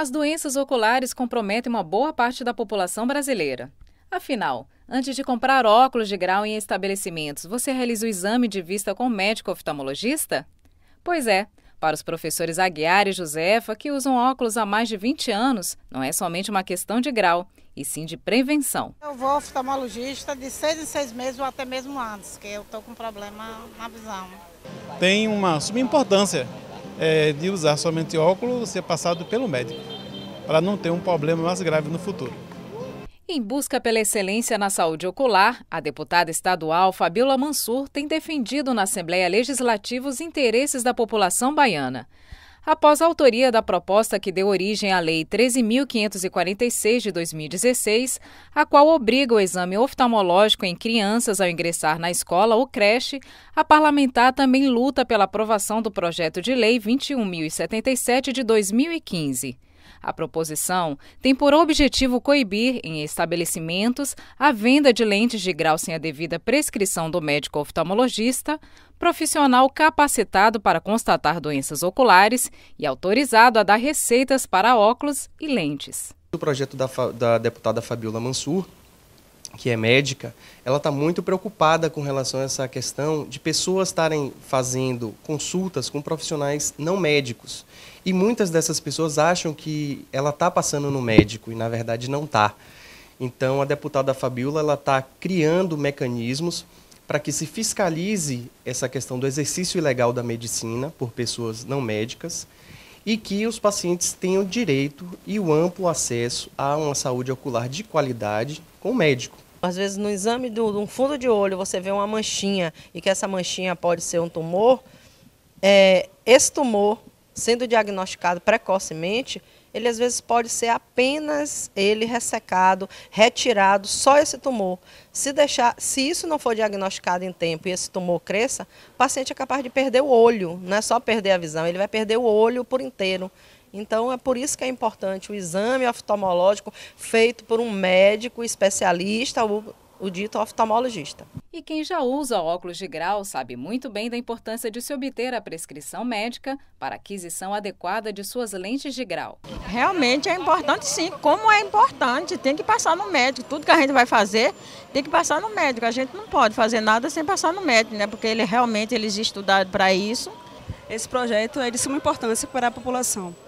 As doenças oculares comprometem uma boa parte da população brasileira. Afinal, antes de comprar óculos de grau em estabelecimentos, você realiza o exame de vista com o médico oftalmologista? Pois é, para os professores Aguiar e Josefa, que usam óculos há mais de 20 anos, não é somente uma questão de grau, e sim de prevenção. Eu vou ao oftalmologista de seis em seis meses ou até mesmo antes, que eu estou com problema na visão. Tem uma subimportância é, de usar somente óculos ser é passado pelo médico, para não ter um problema mais grave no futuro. Em busca pela excelência na saúde ocular, a deputada estadual Fabiola Mansur tem defendido na Assembleia Legislativa os interesses da população baiana após a autoria da proposta que deu origem à Lei 13.546 de 2016, a qual obriga o exame oftalmológico em crianças ao ingressar na escola ou creche, a parlamentar também luta pela aprovação do projeto de Lei 21.077 de 2015. A proposição tem por objetivo coibir em estabelecimentos a venda de lentes de grau sem a devida prescrição do médico oftalmologista, profissional capacitado para constatar doenças oculares e autorizado a dar receitas para óculos e lentes. O projeto da, da deputada Fabiola Mansur que é médica, ela está muito preocupada com relação a essa questão de pessoas estarem fazendo consultas com profissionais não médicos. E muitas dessas pessoas acham que ela está passando no médico e, na verdade, não está. Então, a deputada Fabiola está criando mecanismos para que se fiscalize essa questão do exercício ilegal da medicina por pessoas não médicas e que os pacientes tenham direito e o amplo acesso a uma saúde ocular de qualidade com o médico. Às vezes no exame de um fundo de olho você vê uma manchinha e que essa manchinha pode ser um tumor, é, esse tumor sendo diagnosticado precocemente, ele às vezes pode ser apenas ele ressecado, retirado, só esse tumor. Se deixar, se isso não for diagnosticado em tempo e esse tumor cresça, o paciente é capaz de perder o olho, não é só perder a visão, ele vai perder o olho por inteiro. Então é por isso que é importante o exame oftalmológico feito por um médico especialista, o dito oftalmologista. E quem já usa óculos de grau sabe muito bem da importância de se obter a prescrição médica para aquisição adequada de suas lentes de grau. Realmente é importante sim. Como é importante, tem que passar no médico. Tudo que a gente vai fazer tem que passar no médico. A gente não pode fazer nada sem passar no médico, né? Porque ele realmente eles estudaram para isso. Esse projeto é de suma importância para a população.